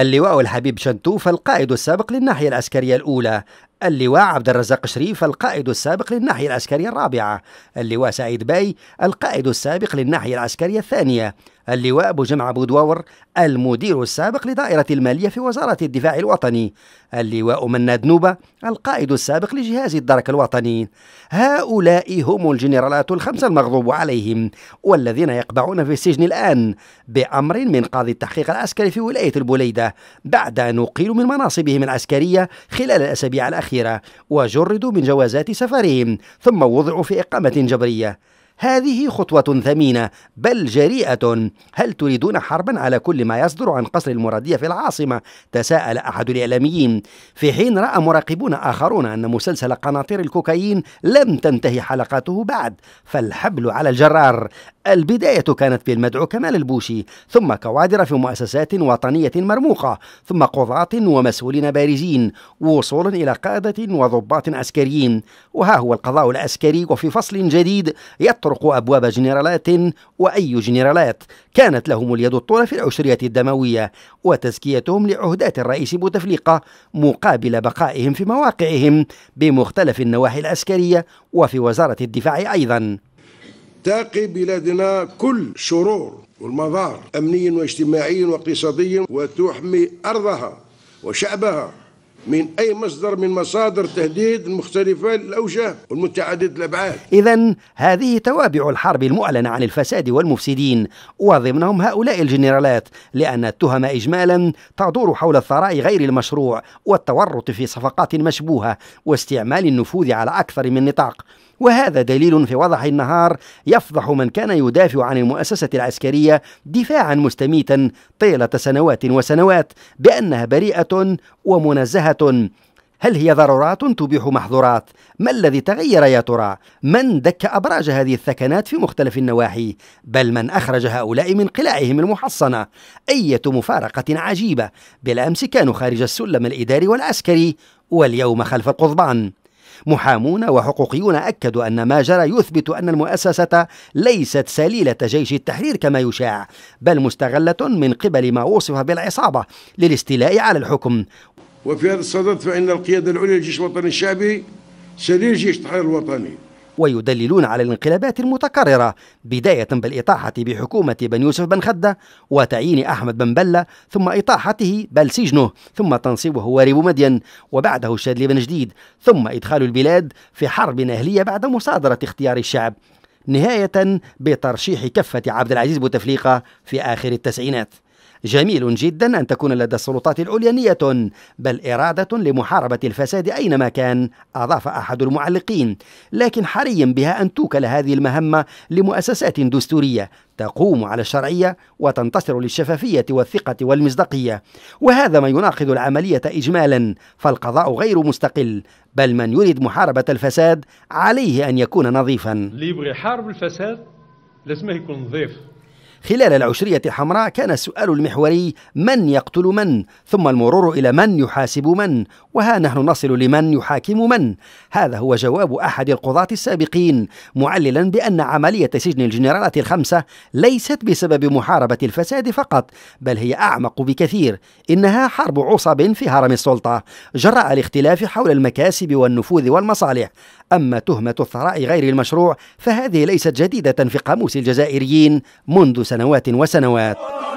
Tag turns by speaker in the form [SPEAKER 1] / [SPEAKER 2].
[SPEAKER 1] اللواء الحبيب شنتوف القائد السابق للناحية العسكرية الأولى اللواء عبد الرزاق شريف القائد السابق للناحية العسكرية الرابعة اللواء سعيد باي القائد السابق للناحية العسكرية الثانية اللواء أبو جمع بودواور المدير السابق لدائرة المالية في وزارة الدفاع الوطني اللواء مناد نوبة القائد السابق لجهاز الدرك الوطني هؤلاء هم الجنرالات الخمسة المغضوب عليهم والذين يقبعون في السجن الآن بأمر من قاضي التحقيق العسكري في ولاية البوليدة بعد أن نقيلوا من مناصبهم العسكرية خلال الأسابيع الأخيرة الأخيرة وجردوا من جوازات سفرهم ثم وضعوا في إقامة جبرية هذه خطوة ثمينة بل جريئة هل تريدون حربا على كل ما يصدر عن قصر المرادية في العاصمة تساءل أحد الإعلاميين في حين رأى مراقبون آخرون أن مسلسل قناطير الكوكايين لم تنتهي حلقاته بعد فالحبل على الجرار البداية كانت بالمدعو كمال البوشي ثم كوادر في مؤسسات وطنية مرموقة ثم قضاة ومسؤولين بارزين وصولا إلى قادة وضباط عسكريين وها هو القضاء العسكري وفي فصل جديد يطرح يطرق أبواب جنرالات وأي جنرالات كانت لهم اليد الطولى في العشرية الدموية وتزكيتهم لعهدات الرئيس بوتفليقة مقابل بقائهم في مواقعهم بمختلف النواحي العسكرية وفي
[SPEAKER 2] وزارة الدفاع أيضا تاقي بلادنا كل شرور والمضار أمنيا واجتماعيا واقتصاديا وتحمي أرضها وشعبها من أي مصدر من مصادر تهديد مختلفة الأوجه والمتعددة الأبعاد
[SPEAKER 1] إذا هذه توابع الحرب المعلنة عن الفساد والمفسدين وضمنهم هؤلاء الجنرالات لأن التهم إجمالا تدور حول الثراء غير المشروع والتورط في صفقات مشبوهة واستعمال النفوذ على أكثر من نطاق وهذا دليل في وضح النهار يفضح من كان يدافع عن المؤسسة العسكرية دفاعا مستميتا طيلة سنوات وسنوات بأنها بريئة ومنزهة هل هي ضرورات تبيح محظورات؟ ما الذي تغير يا ترى؟ من دك أبراج هذه الثكنات في مختلف النواحي؟ بل من أخرج هؤلاء من قلاعهم المحصنة؟ أية مفارقة عجيبة بالأمس كانوا خارج السلم الإداري والعسكري واليوم خلف القضبان محامون وحقوقيون أكدوا أن ما جرى يثبت أن المؤسسة ليست سليلة جيش التحرير كما يشاع بل مستغلة من قبل ما وصف بالعصابة للاستيلاء على الحكم
[SPEAKER 2] وفي هذا الصدد فإن القيادة العليا للجيش الوطني الشعبي سليل جيش التحرير الوطني
[SPEAKER 1] ويدللون على الانقلابات المتكررة بداية بالإطاحة بحكومة بن يوسف بن خدة وتعيين أحمد بن بلة ثم إطاحته بل سجنه ثم تنصيبه وارب مدين وبعده الشاذلي بن جديد ثم إدخال البلاد في حرب أهلية بعد مصادرة اختيار الشعب نهاية بترشيح كفة عبد العزيز بوتفليقة في آخر التسعينات جميل جدا أن تكون لدى السلطات العليا نية بل إرادة لمحاربة الفساد أينما كان أضاف أحد المعلقين لكن حري بها أن توكل هذه المهمة لمؤسسات دستورية تقوم على الشرعية وتنتصر للشفافية والثقة والمصداقية وهذا ما يناقض العملية إجمالا فالقضاء غير مستقل بل من يريد محاربة الفساد عليه أن يكون نظيفا اللي
[SPEAKER 2] يبغي يحارب الفساد لازم يكون نظيف
[SPEAKER 1] خلال العشرية الحمراء كان السؤال المحوري من يقتل من ثم المرور إلى من يحاسب من وها نحن نصل لمن يحاكم من هذا هو جواب أحد القضاة السابقين معللا بأن عملية سجن الجنرالات الخمسة ليست بسبب محاربة الفساد فقط بل هي أعمق بكثير إنها حرب عصب في هرم السلطة جراء الاختلاف حول المكاسب والنفوذ والمصالح أما تهمة الثراء غير المشروع فهذه ليست جديدة في قاموس الجزائريين منذ سنوات وسنوات